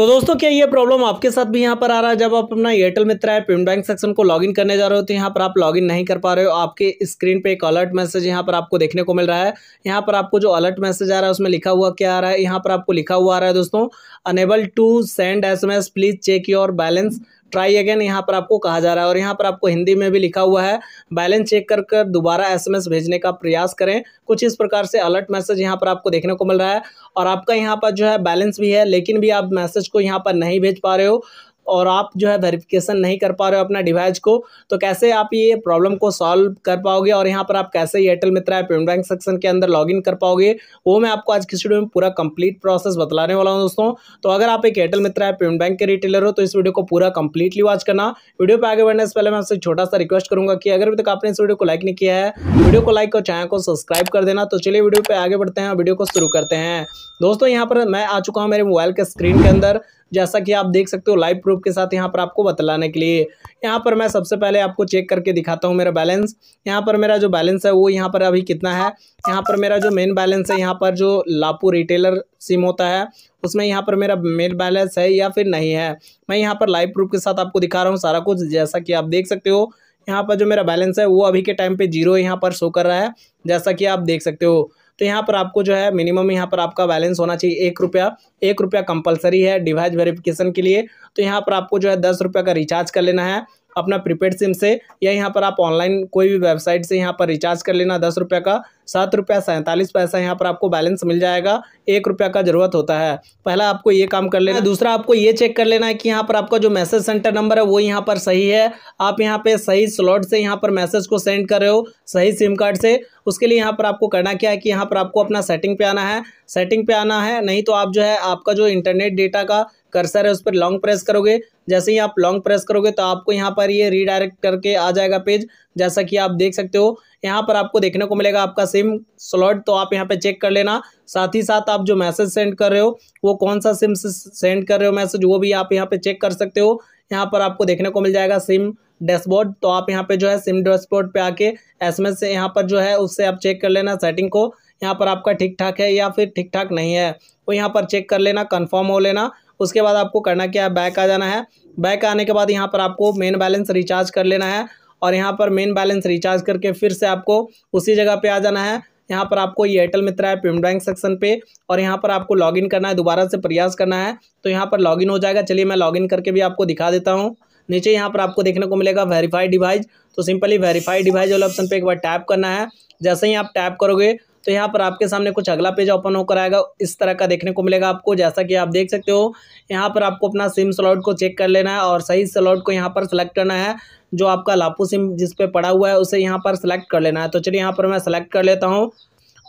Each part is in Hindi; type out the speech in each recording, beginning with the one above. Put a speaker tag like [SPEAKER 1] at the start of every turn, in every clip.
[SPEAKER 1] तो दोस्तों क्या ये प्रॉब्लम आपके साथ भी यहाँ पर आ रहा है जब आप अपना Airtel Mitra app bank section को लॉगिन करने जा रहे हो तो यहाँ पर आप लॉगिन नहीं कर पा रहे हो आपके स्क्रीन पे एक अलर्ट मैसेज यहाँ पर आपको देखने को मिल रहा है यहाँ पर आपको जो अलर्ट मैसेज आ रहा है उसमें लिखा हुआ क्या आ रहा है यहाँ पर आपको लिखा हुआ आ रहा है दोस्तों unable to send S please check your balance try again यहाँ पर आपको कहा जा रहा है और यहाँ पर आपको हिंदी में भी लिखा हुआ है बैलेंस चेक कर कर दोबारा एसएमएस भेजने का प्रयास करें कुछ इस प्रकार से अलर्ट मैसेज यहाँ पर आपको देखने को मिल रहा है और आपका यहाँ पर जो है बैलेंस भी है लेकिन भी आप मैसेज को यहाँ पर नहीं भेज पा रहे हो और आप जो है वेरिफिकेशन नहीं कर पा रहे हो अपना डिवाइस को तो कैसे आप ये प्रॉब्लम को सॉल्व कर पाओगे और यहाँ पर आप कैसे Airtel Mitra app payment bank section के अंदर लॉगिन कर पाओगे वो मैं आपको आज की वीडियो में पूरा कंप्लीट प्रोसेस बतलाने वाला हूँ दोस्तों तो अगर आप एक Airtel Mitra app payment bank के रिटेलर हो तो इस वीडियो को पूरा कंप्लीटली वॉच करना वीडियो पर आगे बढ़ने से पहले मैं आपसे छोटा सा रिक्वेस्ट करूंगा कि अगर अभी तक आपने इस वीडियो को लाइक नहीं किया है वीडियो को लाइक और चैनल को सब्सक्राइब कर देना तो चलिए वीडियो पर आगे बढ़ते हैं वीडियो को शुरू करते हैं दोस्तों यहाँ पर मैं आ चुका हूँ मेरे मोबाइल के स्क्रीन के अंदर जैसा कि आप देख सकते हो लाइव प्रूफ के साथ यहाँ पर आपको बतलाने के लिए यहाँ पर मैं सबसे पहले आपको चेक करके दिखाता हूँ मेरा बैलेंस यहाँ पर मेरा जो बैलेंस है वो यहाँ पर अभी कितना है यहाँ पर मेरा जो मेन बैलेंस है यहाँ पर जो लापू रिटेलर सिम होता है उसमें यहाँ पर मेरा मेन बैलेंस है या फिर नहीं है मैं यहाँ पर लाइव प्रूफ के साथ आपको दिखा रहा हूँ सारा कुछ जैसा कि आप देख सकते हो यहाँ पर जो मेरा बैलेंस है वो अभी के टाइम पे जीरो यहाँ पर शो कर रहा है जैसा कि आप देख सकते हो तो यहाँ पर आपको जो है मिनिमम यहाँ पर आपका बैलेंस होना चाहिए एक रुपया एक रुपया कंपलसरी है डिवाइस वेरिफिकेशन के लिए तो यहाँ पर आपको जो है दस रुपये का रिचार्ज कर लेना है अपना प्रीपेड सिम से या यहाँ पर आप ऑनलाइन कोई भी वेबसाइट से यहाँ पर रिचार्ज कर लेना दस रुपये का सात रुपया सैंतालीस पैसा यहाँ पर आपको बैलेंस मिल जाएगा एक रुपया का ज़रूरत होता है पहला आपको ये काम कर लेना दूसरा आपको ये चेक कर लेना है कि यहाँ पर आपका जो मैसेज सेंटर नंबर है वो यहाँ पर सही है आप यहाँ पे सही स्लॉट से यहाँ पर मैसेज को सेंड कर रहे हो सही सिम कार्ड से उसके लिए यहाँ पर आपको करना क्या है कि यहाँ पर आपको अपना सेटिंग पे आना है सेटिंग पे आना है नहीं तो आप जो है आपका जो इंटरनेट डेटा का कर्सर है उस पर लॉन्ग प्रेस करोगे जैसे ही आप लॉन्ग प्रेस करोगे तो आपको यहाँ पर ये रीडायरेक्ट करके आ जाएगा पेज जैसा कि आप देख सकते हो यहाँ पर आपको देखने को मिलेगा आपका सिम स्लॉट तो आप यहाँ पे चेक कर लेना साथ ही साथ आप जो मैसेज सेंड कर रहे हो वो कौन सा सिम से सेंड कर रहे हो मैसेज वो भी आप यहाँ पे चेक कर सकते हो यहाँ पर आपको देखने को मिल जाएगा सिम डैशबोर्ड तो आप यहाँ पे जो है सिम डैशबोर्ड पे आके एम से यहाँ पर जो है उससे आप चेक कर लेना सेटिंग को यहाँ पर आपका ठीक ठाक है या फिर ठीक ठाक नहीं है वो यहाँ पर चेक कर लेना कन्फर्म हो लेना उसके बाद आपको करना क्या है बैक आ जाना है बैक आने के बाद यहाँ पर आपको मेन बैलेंस रिचार्ज कर लेना है और यहाँ पर मेन बैलेंस रिचार्ज करके फिर से आपको उसी जगह पे आ जाना है यहाँ पर आपको ये एयरटेल मित्र है पेमेंट बैंक सेक्शन पे और यहाँ पर आपको लॉगिन करना है दोबारा से प्रयास करना है तो यहाँ पर लॉगिन हो जाएगा चलिए मैं लॉगिन करके भी आपको दिखा देता हूँ नीचे यहाँ पर आपको देखने को मिलेगा वेरीफाइड डिवाइस तो सिंपली वेरीफाइड डिवाइस वाले ऑप्शन पर एक बार टैप करना है जैसे ही आप टैप करोगे तो यहाँ पर आपके सामने कुछ अगला पेज ओपन होकर आएगा इस तरह का देखने को मिलेगा आपको जैसा कि आप देख सकते हो यहाँ पर आपको अपना सिम स्लॉट को चेक कर लेना है और सही स्लॉट को यहाँ पर सेलेक्ट करना है जो आपका लापू सिम जिस पर पड़ा हुआ है उसे यहाँ पर सेलेक्ट कर लेना है तो चलिए यहाँ पर मैं सेलेक्ट कर लेता हूँ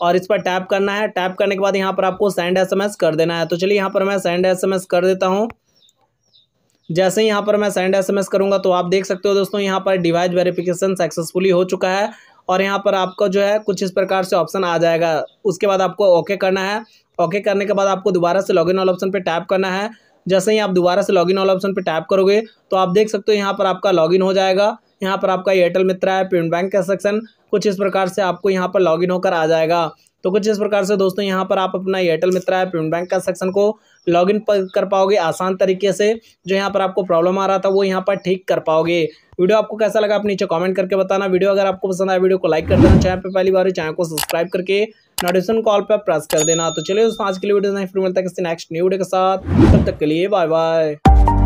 [SPEAKER 1] और इस पर टैप करना है टैप करने के बाद यहाँ पर आपको सेंड एसएमएस कर देना है तो चलिए यहाँ पर मैं सेंड एसएमएस कर देता हूँ जैसे ही यहाँ पर मैं सेंड एसएमएस करूँगा तो आप देख सकते हो दोस्तों यहाँ पर डिवाइस वेरिफिकेशन सक्सेसफुली हो चुका है और यहाँ पर आपको जो है कुछ इस प्रकार से ऑप्शन आ जाएगा उसके बाद आपको ओके करना है ओके करने के बाद आपको दोबारा से लॉगिन ऑल ऑप्शन पर टैप करना है जैसे ही आप दोबारा से लॉगिन ऑल ऑप्शन पर टैप करोगे तो आप देख सकते हो यहाँ पर आपका लॉगिन हो जाएगा यहाँ पर आपका एयरटेल मित्र है पेमेंट बैंक का सेक्शन कुछ इस प्रकार से आपको यहाँ पर लॉगिन होकर आ जाएगा तो कुछ इस प्रकार से दोस्तों यहाँ पर आप अपना Airtel Mitra app payment bank का सेक्शन को लॉगिन कर पाओगे आसान तरीके से जो यहाँ पर आपको प्रॉब्लम आ रहा था वो यहाँ पर ठीक कर पाओगे वीडियो आपको कैसा लगा आप नीचे कमेंट करके बताना वीडियो अगर आपको पसंद आया वीडियो को लाइक कर देना चैनल पर पहली बार चैनल को सब्सक्राइब करके नोटिफिकेशन कॉल पर प्रेस कर देना तो चलिए दोस्तों आज के लिए वीडियो नहीं फिर मिलता है किसी नेक्स्ट न्यू वीडियो के साथ तब तक के लिए बाय बाय